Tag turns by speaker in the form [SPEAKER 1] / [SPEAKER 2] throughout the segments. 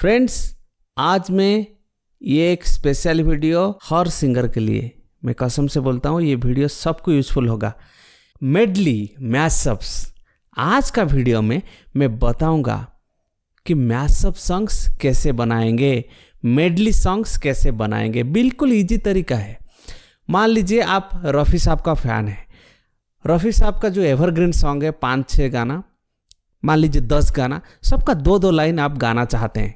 [SPEAKER 1] friends आज मैं ये एक स्पेशल वीडियो हर सिंगर के लिए मैं कसम से बोलता हूँ ये वीडियो सबको यूजफुल होगा मेडली मैसअप्स आज का वीडियो में मैं बताऊंगा कि मैसअप सॉन्ग्स कैसे बनाएंगे मेडली सॉन्ग्स कैसे बनाएंगे बिल्कुल इजी तरीका है मान लीजिए आप रफ़ी साहब का फ़ैन है रफ़ी साहब का जो एवरग्रीन सॉन्ग है पाँच छः गाना मान लीजिए दस गाना सबका दो दो लाइन आप गाना चाहते हैं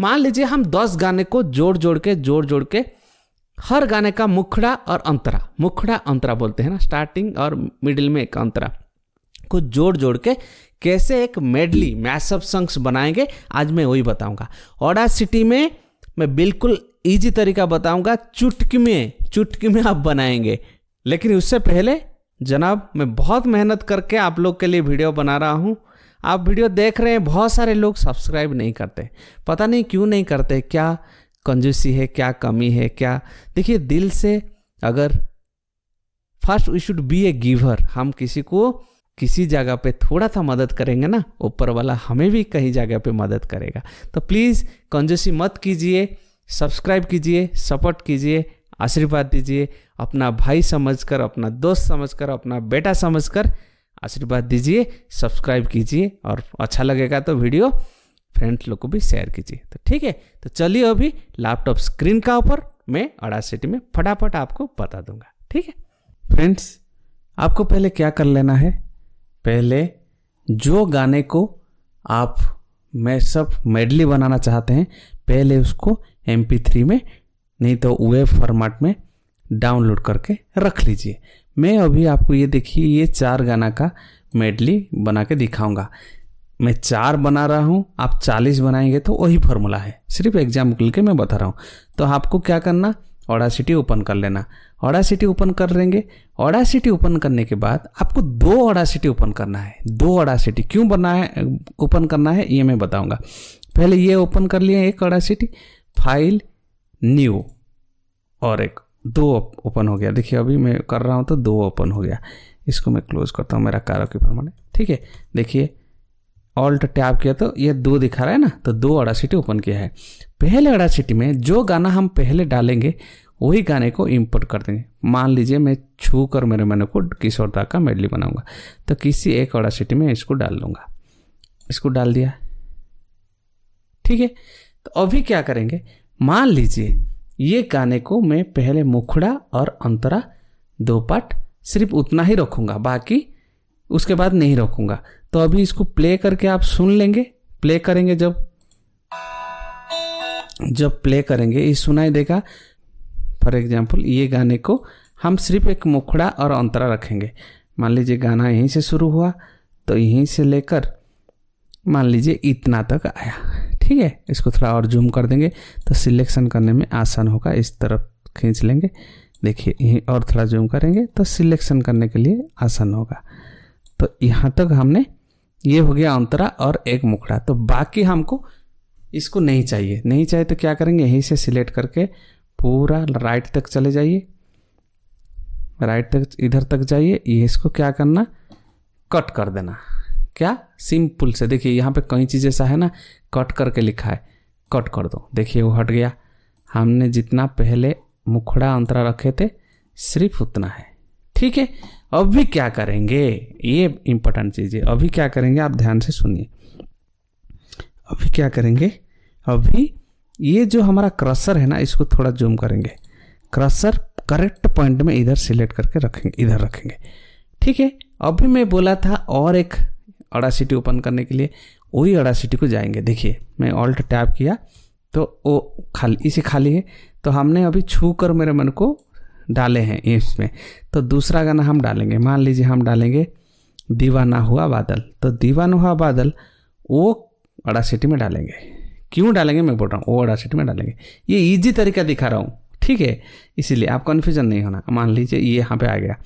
[SPEAKER 1] मान लीजिए हम दस गाने को जोड़ जोड़ के जोड़ जोड़ के हर गाने का मुखड़ा और अंतरा मुखड़ा अंतरा बोलते हैं ना स्टार्टिंग और मिडिल में एक अंतरा को जोड़ जोड़ के कैसे एक मेडली मैसअप संग्स बनाएंगे आज मैं वही बताऊंगा ओडा सिटी में मैं बिल्कुल इजी तरीका बताऊंगा चुटकी में चुटकी में आप बनाएंगे लेकिन उससे पहले जनाब मैं बहुत मेहनत करके आप लोग के लिए वीडियो बना रहा हूँ आप वीडियो देख रहे हैं बहुत सारे लोग सब्सक्राइब नहीं करते पता नहीं क्यों नहीं करते क्या कंजूसी है क्या कमी है क्या देखिए दिल से अगर first we should be a giver हम किसी को किसी जगह पे थोड़ा सा मदद करेंगे ना ऊपर वाला हमें भी कहीं जगह पे मदद करेगा तो प्लीज़ कंजूसी मत कीजिए सब्सक्राइब कीजिए सपोर्ट कीजिए आशीर्वाद दीजिए अपना भाई समझकर अपना दोस्त समझकर अपना बेटा समझकर आशीर्वाद दीजिए सब्सक्राइब कीजिए और अच्छा लगेगा तो वीडियो फ्रेंड्स लोग को भी शेयर कीजिए तो ठीक है तो चलिए अभी लैपटॉप स्क्रीन का ऊपर मैं अड़ासीटी में फटाफट आपको बता दूंगा ठीक है फ्रेंड्स आपको पहले क्या कर लेना है पहले जो गाने को आप मैं सब मेडली बनाना चाहते हैं पहले उसको एम में नहीं तो वेब फॉर्मेट में डाउनलोड करके रख लीजिए मैं अभी आपको ये देखिए ये चार गाना का मेडली बना के दिखाऊंगा मैं चार बना रहा हूँ आप चालीस बनाएंगे तो वही फॉर्मूला है सिर्फ एग्जाम के मैं बता रहा हूँ तो आपको क्या करना सिटी ओपन कर लेना सिटी ओपन कर लेंगे सिटी ओपन करने के बाद आपको दो सिटी ओपन करना है दो सिटी क्यों बना है ओपन करना है ये मैं बताऊंगा पहले ये ओपन कर लिए एक सिटी फाइल न्यू और एक दो ओपन हो गया देखिए अभी मैं कर रहा हूँ तो दो ओपन हो गया इसको मैं क्लोज करता हूँ मेरा कारो की फॉर्मेट ठीक है देखिए ऑल्ट टैप किया तो ये दो दिखा रहा है ना तो दो सिटी ओपन किया है पहले सिटी में जो गाना हम पहले डालेंगे वही गाने को इंपोर्ट कर देंगे मान लीजिए मैं छू कर मेरे मैंने को किशोर दा का मेडली बनाऊंगा तो किसी एक अड़ा सिटी में इसको डाल लूँगा इसको डाल दिया ठीक है तो अभी क्या करेंगे मान लीजिए ये गाने को मैं पहले मुखड़ा और अंतरा दो पार्ट सिर्फ उतना ही रखूँगा बाकी उसके बाद नहीं रखूँगा तो अभी इसको प्ले करके आप सुन लेंगे प्ले करेंगे जब जब प्ले करेंगे ये सुनाई देगा फॉर एग्जाम्पल ये गाने को हम सिर्फ एक मुखड़ा और अंतरा रखेंगे मान लीजिए गाना यहीं से शुरू हुआ तो यहीं से लेकर मान लीजिए इतना तक आया ठीक है इसको थोड़ा और जूम कर देंगे तो सिलेक्शन करने में आसान होगा इस तरफ खींच लेंगे देखिए यहीं और थोड़ा जूम करेंगे तो सिलेक्शन करने के लिए आसान होगा तो यहाँ तक हमने ये हो गया अंतरा और एक मुखड़ा तो बाकी हमको इसको नहीं चाहिए नहीं चाहिए तो क्या करेंगे यहीं से सिलेक्ट करके पूरा राइट तक चले जाइए राइट तक इधर तक जाइए ये इसको क्या करना कट कर देना क्या सिंपल से देखिए यहाँ पे कई चीज़ ऐसा है ना कट करके लिखा है कट कर दो देखिए वो हट गया हमने जितना पहले मुखड़ा अंतरा रखे थे सिर्फ उतना है ठीक है अभी क्या करेंगे ये इम्पोर्टेंट चीज़ है अभी क्या करेंगे आप ध्यान से सुनिए अभी क्या करेंगे अभी ये जो हमारा क्रसर है ना इसको थोड़ा जूम करेंगे क्रसर करेक्ट पॉइंट में इधर सिलेक्ट करके रखेंगे इधर रखेंगे ठीक है अभी मैं बोला था और एक सिटी ओपन करने के लिए वही सिटी को जाएंगे देखिए मैं ऑल्ट टैप किया तो वो खाली इसे खाली है तो हमने अभी छू कर मेरे मन को डाले हैं इसमें तो दूसरा गाना हम डालेंगे मान लीजिए हम डालेंगे दीवाना हुआ बादल तो दीवाना हुआ बादल वो सिटी में डालेंगे क्यों डालेंगे मैं बोल रहा हूँ वो सिटी में डालेंगे ये ईजी तरीका दिखा रहा हूँ ठीक है इसीलिए आप कन्फ्यूजन नहीं होना मान लीजिए ये यहाँ पे आ गया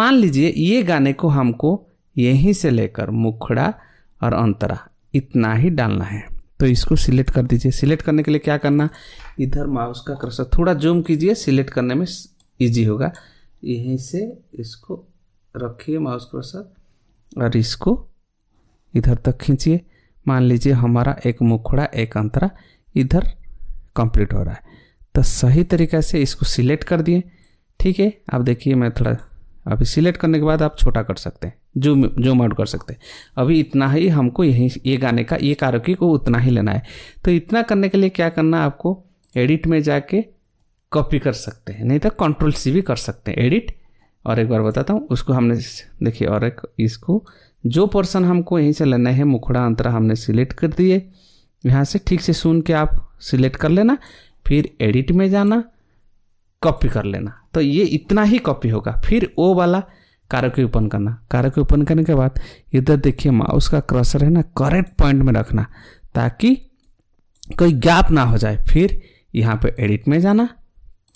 [SPEAKER 1] मान लीजिए ये गाने को हमको यहीं से लेकर मुखड़ा और अंतरा इतना ही डालना है तो इसको सिलेक्ट कर दीजिए सिलेक्ट करने के लिए क्या करना इधर माउस का क्रसर थोड़ा जूम कीजिए सिलेक्ट करने में इजी होगा यहीं से इसको रखिए माउस क्रसर और इसको इधर तक खींचिए मान लीजिए हमारा एक मुखड़ा एक अंतरा इधर कंप्लीट हो रहा है तो सही तरीक़े से इसको सिलेक्ट कर दिए ठीक है आप देखिए मैं थोड़ा अभी सिलेक्ट करने के बाद आप छोटा कर सकते हैं जूम जूम आउट कर सकते हैं अभी इतना ही हमको यही ये गाने का ये कारोकी को उतना ही लेना है तो इतना करने के लिए क्या करना आपको एडिट में जाके कॉपी कर सकते हैं नहीं तो कंट्रोल सी भी कर सकते हैं एडिट और एक बार बताता हूँ उसको हमने देखिए और एक इसको जो पर्सन हमको यहीं से लेना है मुखड़ा अंतरा हमने सिलेक्ट कर दिए यहाँ से ठीक से सुन के आप सिलेक्ट कर लेना फिर एडिट में जाना कॉपी कर लेना तो ये इतना ही कॉपी होगा फिर ओ वाला कारक ओपन करना कारक ओपन करने के बाद इधर देखिए माउस का क्रसर है ना करेक्ट पॉइंट में रखना ताकि कोई गैप ना हो जाए फिर यहाँ पे एडिट में जाना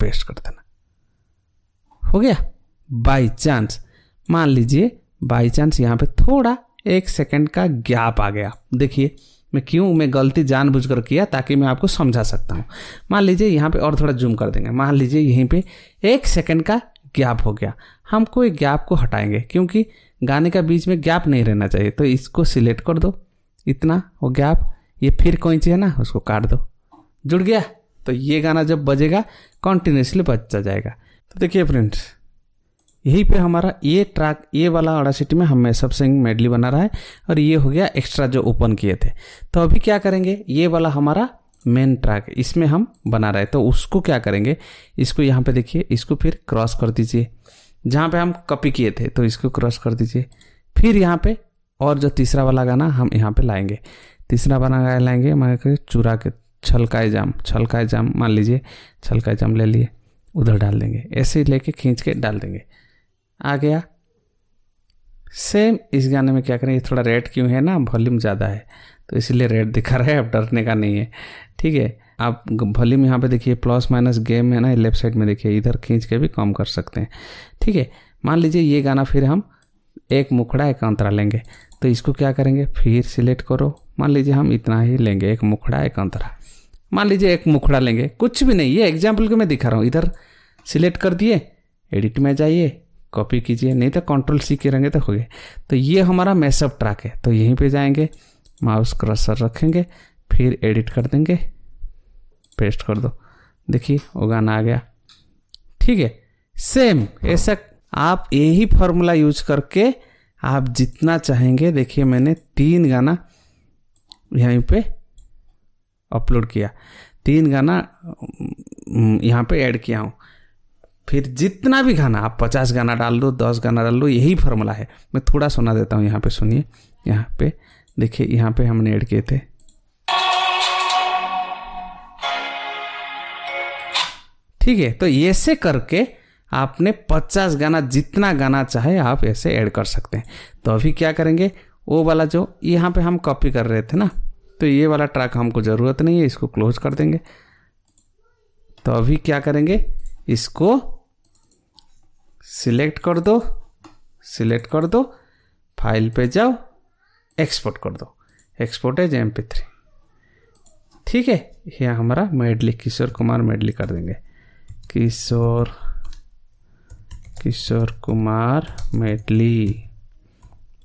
[SPEAKER 1] पेस्ट कर देना हो गया बाई चांस मान लीजिए बाई चांस यहाँ पे थोड़ा एक सेकेंड का गैप आ गया देखिए मैं क्यों मैं गलती जानबूझकर किया ताकि मैं आपको समझा सकता हूँ मान लीजिए यहाँ पे और थोड़ा जूम कर देंगे मान लीजिए यहीं पे एक सेकंड का गैप हो गया हम कोई गैप को हटाएंगे क्योंकि गाने का बीच में गैप नहीं रहना चाहिए तो इसको सिलेक्ट कर दो इतना वो गैप ये फिर कोई है ना उसको काट दो जुड़ गया तो ये गाना जब बजेगा कंटिन्यूसली बचता जाएगा तो देखिए फ्रेंड्स यहीं पे हमारा ये ट्रैक ये वाला ऑडासिटी में सब सिंग मेडली बना रहा है और ये हो गया एक्स्ट्रा जो ओपन किए थे तो अभी क्या करेंगे ये वाला हमारा मेन ट्रैक इसमें हम बना रहे हैं तो उसको क्या करेंगे इसको यहाँ पे देखिए इसको फिर क्रॉस कर दीजिए जहाँ पे हम कॉपी किए थे तो इसको क्रॉस कर दीजिए फिर यहाँ पे और जो तीसरा वाला गाना हम यहाँ पे लाएंगे तीसरा वाला गाना लाएंगे मैं चूरा के छलका जाम छलका जाम मान लीजिए छलका जाम ले लिए उधर डाल देंगे ऐसे ही लेके खींच के डाल देंगे आ गया सेम इस गाने में क्या करें ये थोड़ा रेड क्यों है ना वॉल्यूम ज़्यादा है तो इसलिए रेड दिखा रहा है अब डरने का नहीं है ठीक है आप वॉल्यूम यहाँ पे देखिए प्लस माइनस गेम है ना लेफ्ट साइड में देखिए इधर खींच के भी कम कर सकते हैं ठीक है मान लीजिए ये गाना फिर हम एक मुखड़ा एक अंतरा लेंगे तो इसको क्या करेंगे फिर सिलेक्ट करो मान लीजिए हम इतना ही लेंगे एक मुखड़ा एक अंतरा मान लीजिए एक मुखड़ा लेंगे कुछ भी नहीं ये एग्जाम्पल को मैं दिखा रहा हूँ इधर सिलेक्ट कर दिए एडिट में जाइए कॉपी कीजिए नहीं तो कंट्रोल सी रहेंगे तो हो गया तो ये हमारा मैसअप ट्रैक है तो यहीं पे जाएंगे माउस क्रसर रखेंगे फिर एडिट कर देंगे पेस्ट कर दो देखिए वो गाना आ गया ठीक है सेम ऐसा आप यही फार्मूला यूज करके आप जितना चाहेंगे देखिए मैंने तीन गाना यहीं पे अपलोड किया तीन गाना हम्म, यहाँ पे ऐड किया हूँ फिर जितना भी गाना आप पचास गाना डाल लो दस गाना डाल लो यही फॉर्मूला है मैं थोड़ा सुना देता हूँ यहाँ पे सुनिए यहाँ पे देखिए यहाँ पे हमने ऐड किए थे ठीक है तो ऐसे करके आपने पचास गाना जितना गाना चाहे आप ऐसे ऐड कर सकते हैं तो अभी क्या करेंगे वो वाला जो यहाँ पे हम कॉपी कर रहे थे ना तो ये वाला ट्रैक हमको ज़रूरत नहीं है इसको क्लोज कर देंगे तो अभी क्या करेंगे इसको सिलेक्ट कर दो सिलेक्ट कर दो फाइल पे जाओ एक्सपोर्ट कर दो एक्सपोर्ट एज एम थ्री ठीक है यह हमारा मेडली किशोर कुमार मेडली कर देंगे किशोर किशोर कुमार मेडली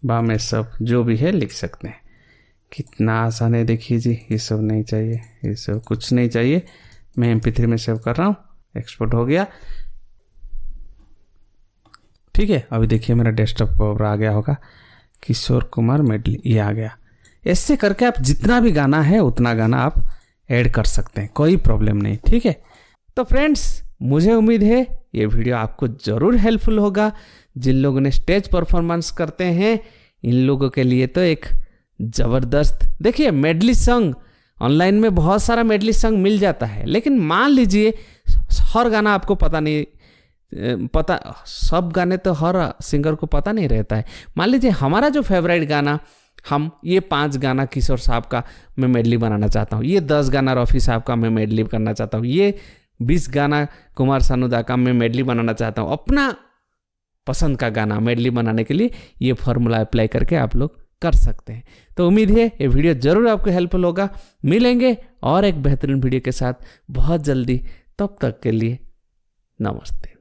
[SPEAKER 1] बा में सब जो भी है लिख सकते हैं कितना आसान है देखिए जी ये सब नहीं चाहिए ये सब कुछ नहीं चाहिए मैं एम थ्री में सेव कर रहा हूँ एक्सपोर्ट हो गया ठीक है अभी देखिए मेरा डेस्कटॉप पर आ गया होगा किशोर कुमार मेडली ये आ गया ऐसे करके आप जितना भी गाना है उतना गाना आप ऐड कर सकते हैं कोई प्रॉब्लम नहीं ठीक है तो फ्रेंड्स मुझे उम्मीद है ये वीडियो आपको ज़रूर हेल्पफुल होगा जिन लोगों ने स्टेज परफॉर्मेंस करते हैं इन लोगों के लिए तो एक ज़बरदस्त देखिए मेडली संग ऑनलाइन में बहुत सारा मेडली संग मिल जाता है लेकिन मान लीजिए हर गाना आपको पता नहीं पता सब गाने तो हर सिंगर को पता नहीं रहता है मान लीजिए हमारा जो फेवरेट गाना हम ये पांच गाना किशोर साहब का मैं मेडली बनाना चाहता हूँ ये दस गाना रफ़ी साहब का मैं मेडली करना चाहता हूँ ये बीस गाना कुमार सानुदा का मैं मेडली बनाना चाहता हूँ अपना पसंद का गाना मेडली बनाने के लिए ये फॉर्मूला अप्लाई करके आप लोग कर सकते हैं तो उम्मीद है ये वीडियो ज़रूर आपको हेल्पफुल होगा मिलेंगे और एक बेहतरीन वीडियो के साथ बहुत जल्दी तब तक के लिए नमस्ते